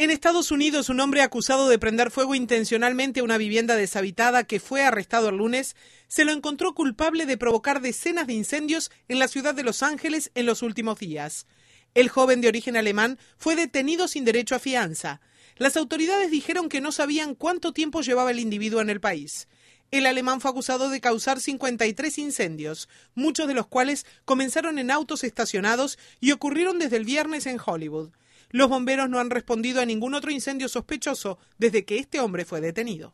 En Estados Unidos, un hombre acusado de prender fuego intencionalmente a una vivienda deshabitada que fue arrestado el lunes, se lo encontró culpable de provocar decenas de incendios en la ciudad de Los Ángeles en los últimos días. El joven de origen alemán fue detenido sin derecho a fianza. Las autoridades dijeron que no sabían cuánto tiempo llevaba el individuo en el país. El alemán fue acusado de causar 53 incendios, muchos de los cuales comenzaron en autos estacionados y ocurrieron desde el viernes en Hollywood. Los bomberos no han respondido a ningún otro incendio sospechoso desde que este hombre fue detenido.